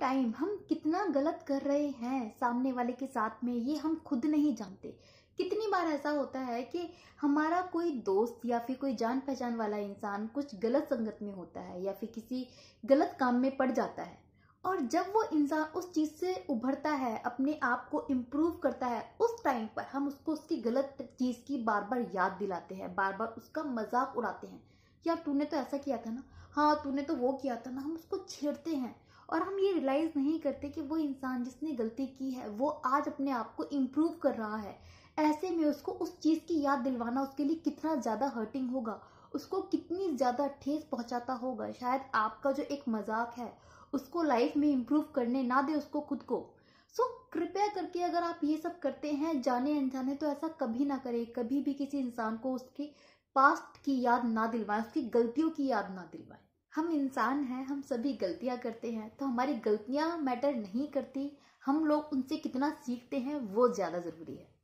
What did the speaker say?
time हम कितना गलत कर रहे हैं सामने वाले के साथ में ये हम खुद नहीं जानते कितनी बार ऐसा होता है कि हमारा कोई दोस्त या फिर कोई जान पहचान वाला इंसान कुछ गलत संगत में होता है या फिर किसी गलत काम में पड़ जाता है और जब वो इंसान उस चीज़ से उभरता है अपने आप को इम्प्रूव करता है उस टाइम पर हम उसको उसकी गलत चीज़ की बार बार याद दिलाते हैं बार बार उसका मजाक उड़ाते हैं यार तूने तो ऐसा किया था ना हाँ तूने तो वो किया था ना हम उसको छेड़ते हैं और हम ये रियलाइज़ नहीं करते कि वो इंसान जिसने गलती की है वो आज अपने आप को इम्प्रूव कर रहा है ऐसे में उसको उस चीज़ की याद दिलवाना उसके लिए कितना ज़्यादा हर्टिंग होगा उसको कितनी ज़्यादा ठेस पहुंचाता होगा शायद आपका जो एक मजाक है उसको लाइफ में इम्प्रूव करने ना दे उसको खुद को सो so, कृपया करके अगर आप ये सब करते हैं जाने अनजाने तो ऐसा कभी ना करें कभी भी किसी इंसान को उसके पास्ट की याद ना दिलवाएं उसकी गलतियों की याद ना दिलवाएं हम इंसान हैं हम सभी गलतियां करते हैं तो हमारी गलतियां मैटर नहीं करती हम लोग उनसे कितना सीखते हैं वो ज़्यादा ज़रूरी है